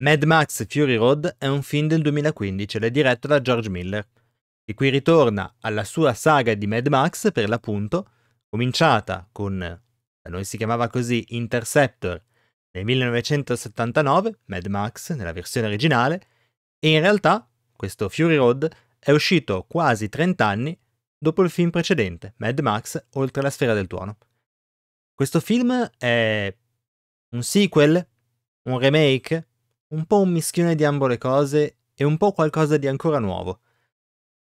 Mad Max Fury Road è un film del 2015 ed è diretto da George Miller, che qui ritorna alla sua saga di Mad Max per l'appunto, cominciata con, da noi si chiamava così, Interceptor nel 1979, Mad Max nella versione originale, e in realtà questo Fury Road è uscito quasi 30 anni dopo il film precedente, Mad Max Oltre la sfera del tuono. Questo film è un sequel, un remake, un po' un mischione di ambo le cose e un po' qualcosa di ancora nuovo.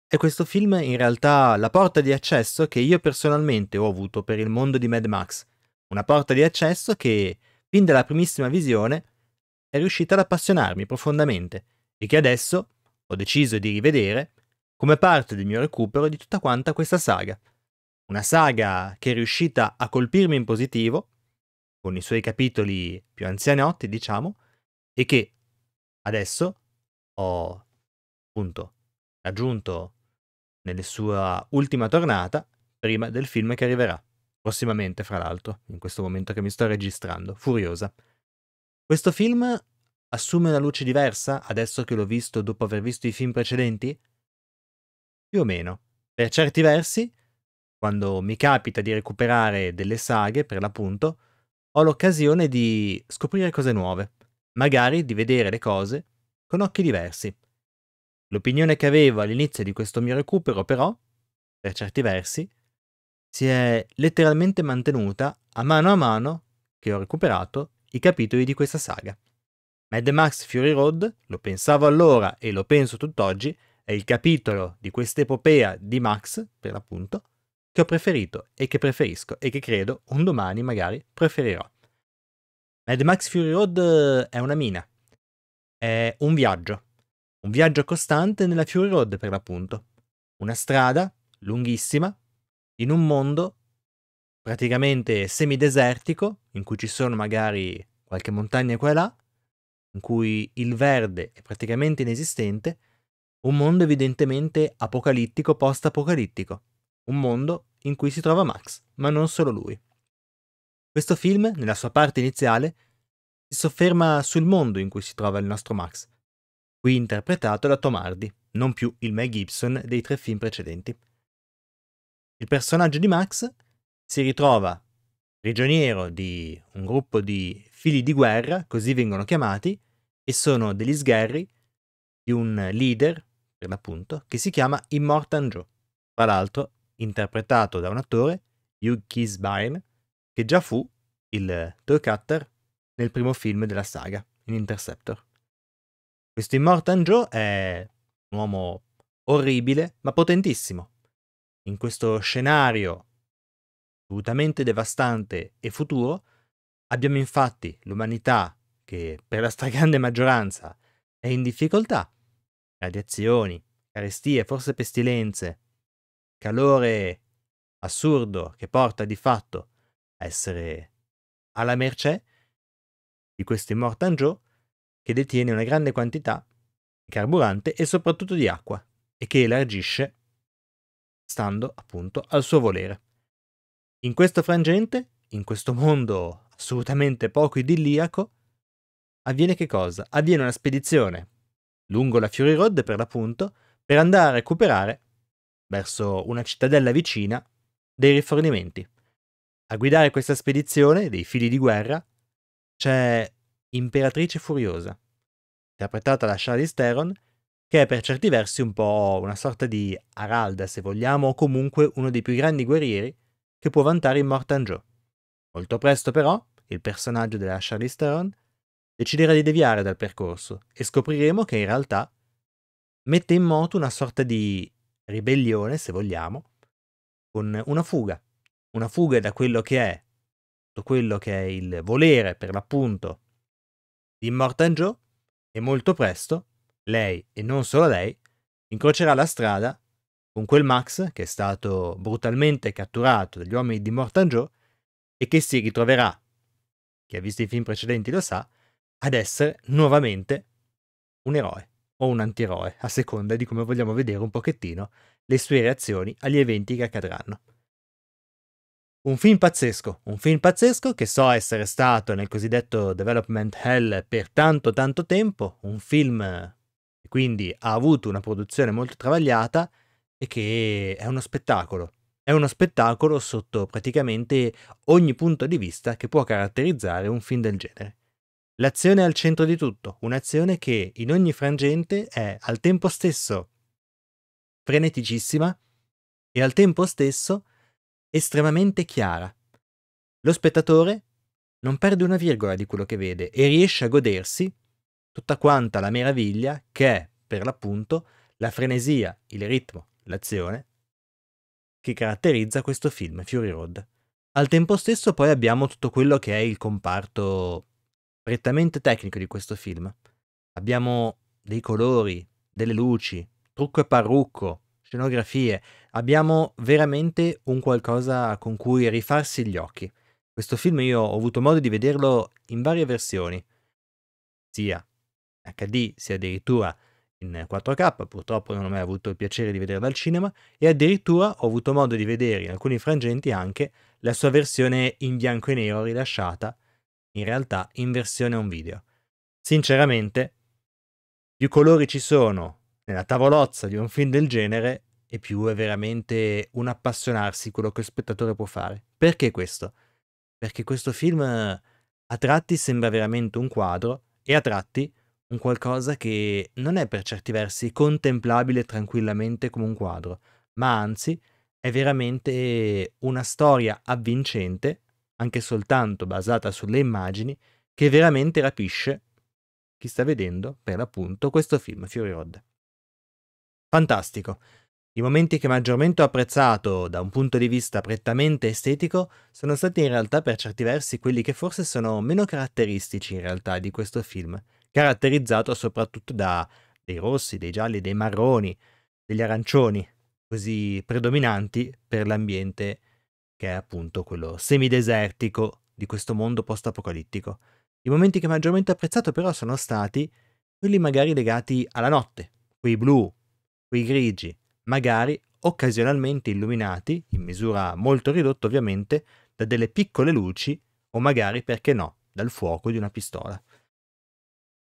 È questo film in realtà la porta di accesso che io personalmente ho avuto per il mondo di Mad Max, una porta di accesso che, fin dalla primissima visione, è riuscita ad appassionarmi profondamente e che adesso ho deciso di rivedere come parte del mio recupero di tutta quanta questa saga. Una saga che è riuscita a colpirmi in positivo, con i suoi capitoli più anzianotti, diciamo, e che, Adesso ho appunto raggiunto nella sua ultima tornata prima del film che arriverà prossimamente, fra l'altro, in questo momento che mi sto registrando, furiosa. Questo film assume una luce diversa adesso che l'ho visto dopo aver visto i film precedenti? Più o meno. Per certi versi, quando mi capita di recuperare delle saghe, per l'appunto, ho l'occasione di scoprire cose nuove magari di vedere le cose con occhi diversi. L'opinione che avevo all'inizio di questo mio recupero, però, per certi versi, si è letteralmente mantenuta a mano a mano che ho recuperato i capitoli di questa saga. Mad Max Fury Road, lo pensavo allora e lo penso tutt'oggi, è il capitolo di quest'epopea di Max, per l'appunto, che ho preferito e che preferisco e che credo un domani magari preferirò. Mad Max Fury Road eh, è una mina. È un viaggio. Un viaggio costante nella Fury Road, per l'appunto. Una strada lunghissima in un mondo praticamente semidesertico, in cui ci sono magari qualche montagna qua e là, in cui il verde è praticamente inesistente, un mondo evidentemente apocalittico, post-apocalittico, un mondo in cui si trova Max, ma non solo lui. Questo film, nella sua parte iniziale, si sofferma sul mondo in cui si trova il nostro Max, qui interpretato da Tom Hardy, non più il Mel Gibson dei tre film precedenti. Il personaggio di Max si ritrova prigioniero di un gruppo di figli di guerra, così vengono chiamati, e sono degli sgherri di un leader, per l'appunto, che si chiama Immortan Joe, tra l'altro interpretato da un attore, Hugh Kisbine, che già fu il Toe Cutter nel primo film della saga, in Interceptor. Questo Immortan Joe è un uomo orribile ma potentissimo. In questo scenario assolutamente devastante e futuro, abbiamo infatti l'umanità che per la stragrande maggioranza è in difficoltà. Radiazioni, carestie, forse pestilenze, calore assurdo che porta di fatto a essere alla mercé di questo Immortan Joe che detiene una grande quantità di carburante e soprattutto di acqua e che elargisce stando appunto al suo volere. In questo frangente, in questo mondo assolutamente poco idilliaco, avviene che cosa? Avviene una spedizione lungo la Fury Road per l'appunto per andare a recuperare verso una cittadella vicina dei rifornimenti. A guidare questa spedizione dei fili di guerra c'è Imperatrice Furiosa, interpretata da Charlize Theron, che è per certi versi un po' una sorta di aralda, se vogliamo, o comunque uno dei più grandi guerrieri che può vantare in Mortan Joe. Molto presto però, il personaggio della Charlize Theron deciderà di deviare dal percorso e scopriremo che in realtà mette in moto una sorta di ribellione, se vogliamo, con una fuga una fuga da quello che è, da quello che è il volere per l'appunto di Morton Joe e molto presto lei e non solo lei incrocerà la strada con quel Max che è stato brutalmente catturato dagli uomini di Morton Joe e che si ritroverà, chi ha visto i film precedenti lo sa, ad essere nuovamente un eroe o un antieroe, a seconda di come vogliamo vedere un pochettino le sue reazioni agli eventi che accadranno. Un film pazzesco, un film pazzesco che so essere stato nel cosiddetto development hell per tanto tanto tempo, un film che quindi ha avuto una produzione molto travagliata e che è uno spettacolo. È uno spettacolo sotto praticamente ogni punto di vista che può caratterizzare un film del genere. L'azione è al centro di tutto, un'azione che in ogni frangente è al tempo stesso freneticissima e al tempo stesso estremamente chiara. Lo spettatore non perde una virgola di quello che vede e riesce a godersi tutta quanta la meraviglia che è, per l'appunto, la frenesia, il ritmo, l'azione che caratterizza questo film, Fury Road. Al tempo stesso poi abbiamo tutto quello che è il comparto prettamente tecnico di questo film. Abbiamo dei colori, delle luci, trucco e parrucco, scenografie, abbiamo veramente un qualcosa con cui rifarsi gli occhi. Questo film io ho avuto modo di vederlo in varie versioni, sia HD sia addirittura in 4K, purtroppo non ho mai avuto il piacere di vederlo al cinema, e addirittura ho avuto modo di vedere in alcuni frangenti anche la sua versione in bianco e nero rilasciata, in realtà in versione on video. Sinceramente, più colori ci sono, nella tavolozza di un film del genere e più è veramente un appassionarsi quello che lo spettatore può fare. Perché questo? Perché questo film eh, a tratti sembra veramente un quadro e a tratti un qualcosa che non è per certi versi contemplabile tranquillamente come un quadro, ma anzi è veramente una storia avvincente, anche soltanto basata sulle immagini, che veramente rapisce chi sta vedendo, per l'appunto, questo film Fury Road. Fantastico. I momenti che maggiormente ho apprezzato da un punto di vista prettamente estetico sono stati in realtà per certi versi quelli che forse sono meno caratteristici in realtà di questo film, caratterizzato soprattutto da dei rossi, dei gialli, dei marroni, degli arancioni, così predominanti per l'ambiente che è appunto quello semidesertico di questo mondo post-apocalittico. I momenti che maggiormente ho apprezzato però sono stati quelli magari legati alla notte, quei blu, quei grigi, magari occasionalmente illuminati, in misura molto ridotta ovviamente, da delle piccole luci o magari, perché no, dal fuoco di una pistola.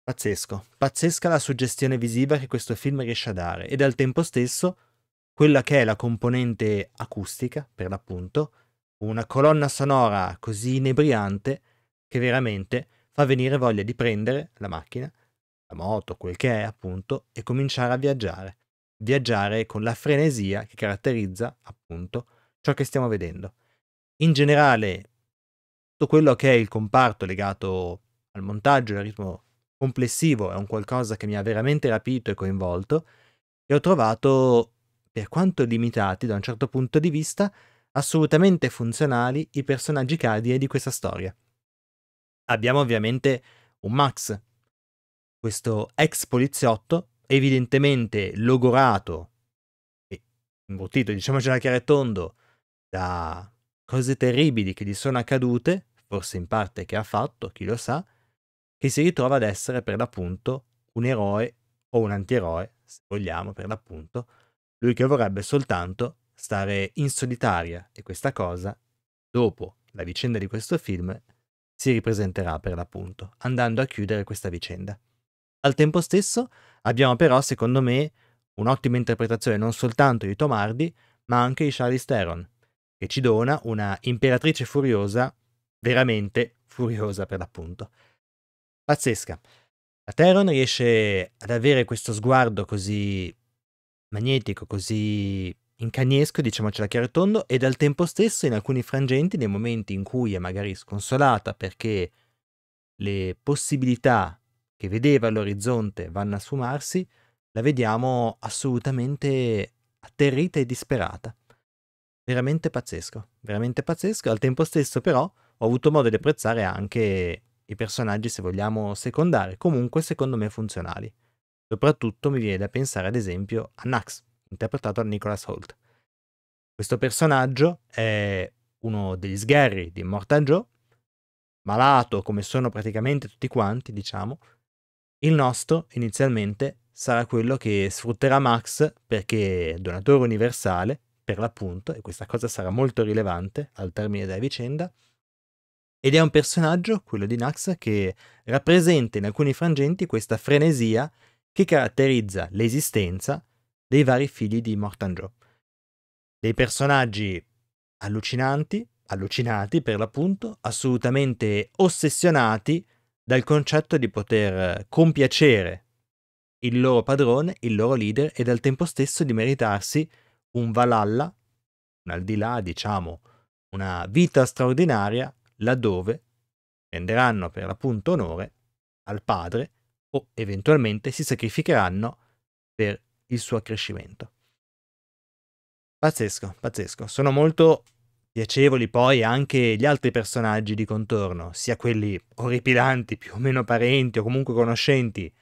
Pazzesco, pazzesca la suggestione visiva che questo film riesce a dare ed al tempo stesso quella che è la componente acustica, per l'appunto, una colonna sonora così inebriante che veramente fa venire voglia di prendere la macchina, la moto, quel che è appunto, e cominciare a viaggiare viaggiare con la frenesia che caratterizza appunto ciò che stiamo vedendo. In generale, tutto quello che è il comparto legato al montaggio e al ritmo complessivo è un qualcosa che mi ha veramente rapito e coinvolto e ho trovato, per quanto limitati da un certo punto di vista, assolutamente funzionali i personaggi cardine di questa storia. Abbiamo ovviamente un Max, questo ex poliziotto evidentemente logorato e imbottito, diciamocela chiaro e tondo, da cose terribili che gli sono accadute, forse in parte che ha fatto, chi lo sa, che si ritrova ad essere per l'appunto un eroe o un antieroe, se vogliamo, per l'appunto, lui che vorrebbe soltanto stare in solitaria e questa cosa, dopo la vicenda di questo film, si ripresenterà per l'appunto, andando a chiudere questa vicenda. Al tempo stesso abbiamo però, secondo me, un'ottima interpretazione non soltanto di Tomardi, ma anche di Charlie Steron, che ci dona una imperatrice furiosa, veramente furiosa per l'appunto. Pazzesca. La Theron riesce ad avere questo sguardo così magnetico, così incagnesco, diciamocela chiaro e tondo, e al tempo stesso in alcuni frangenti, nei momenti in cui è magari sconsolata perché le possibilità che vedeva all'orizzonte vanno a sfumarsi, la vediamo assolutamente atterrita e disperata. Veramente pazzesco, veramente pazzesco. Al tempo stesso, però, ho avuto modo di apprezzare anche i personaggi, se vogliamo, secondari, comunque secondo me funzionali. Soprattutto mi viene da pensare, ad esempio, a Nax, interpretato da Nicholas Holt. Questo personaggio è uno degli sgherri di Immortal Joe, malato come sono praticamente tutti quanti, diciamo, il nostro, inizialmente, sarà quello che sfrutterà Max perché è donatore universale, per l'appunto, e questa cosa sarà molto rilevante al termine della vicenda, ed è un personaggio, quello di Nax, che rappresenta in alcuni frangenti questa frenesia che caratterizza l'esistenza dei vari figli di Mortangio. Dei personaggi allucinanti, allucinati per l'appunto, assolutamente ossessionati dal concetto di poter compiacere il loro padrone, il loro leader e al tempo stesso di meritarsi un Valhalla, un al di là, diciamo, una vita straordinaria laddove renderanno per l'appunto onore al padre o eventualmente si sacrificheranno per il suo accrescimento. Pazzesco, pazzesco. Sono molto Piacevoli poi anche gli altri personaggi di contorno, sia quelli orripilanti, più o meno parenti o comunque conoscenti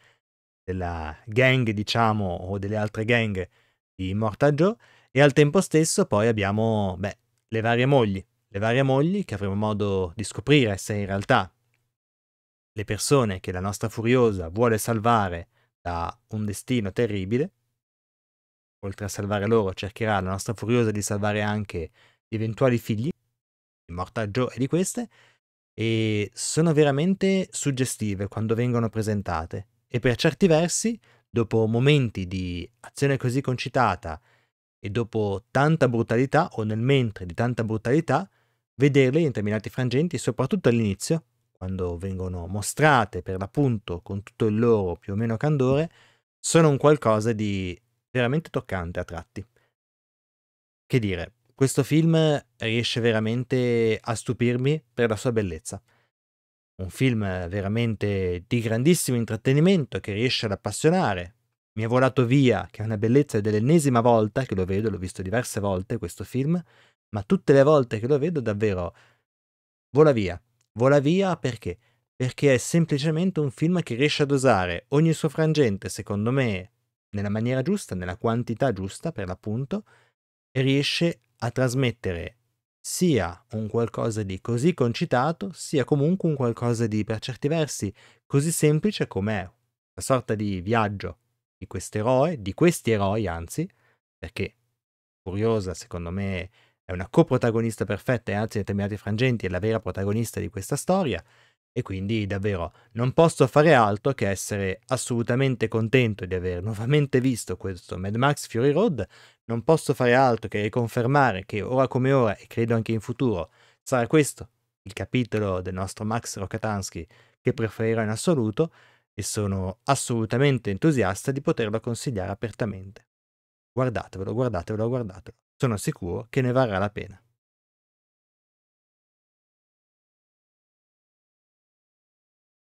della gang, diciamo, o delle altre gang di Morta e al tempo stesso poi abbiamo, beh, le varie mogli, le varie mogli che avremo modo di scoprire se in realtà le persone che la nostra Furiosa vuole salvare da un destino terribile, oltre a salvare loro cercherà la nostra Furiosa di salvare anche eventuali figli, morta Jo e di queste, e sono veramente suggestive quando vengono presentate. E per certi versi, dopo momenti di azione così concitata e dopo tanta brutalità, o nel mentre di tanta brutalità, vederle in determinati frangenti, soprattutto all'inizio, quando vengono mostrate per l'appunto con tutto il loro più o meno candore, sono un qualcosa di veramente toccante a tratti. Che dire, questo film riesce veramente a stupirmi per la sua bellezza. Un film veramente di grandissimo intrattenimento che riesce ad appassionare. Mi è volato via, che è una bellezza dell'ennesima volta che lo vedo, l'ho visto diverse volte questo film, ma tutte le volte che lo vedo davvero vola via. Vola via perché? Perché è semplicemente un film che riesce a dosare ogni suo frangente, secondo me, nella maniera giusta, nella quantità giusta per l'appunto, e riesce a trasmettere sia un qualcosa di così concitato, sia comunque un qualcosa di per certi versi così semplice com'è, una sorta di viaggio di questo eroe, di questi eroi anzi, perché Furiosa secondo me è una coprotagonista perfetta e anzi in determinati frangenti è la vera protagonista di questa storia e quindi davvero non posso fare altro che essere assolutamente contento di aver nuovamente visto questo Mad Max Fury Road non posso fare altro che riconfermare che ora come ora, e credo anche in futuro, sarà questo il capitolo del nostro Max Rokatansky che preferirò in assoluto e sono assolutamente entusiasta di poterlo consigliare apertamente. Guardatevelo, guardatevelo, guardatelo. Sono sicuro che ne varrà la pena.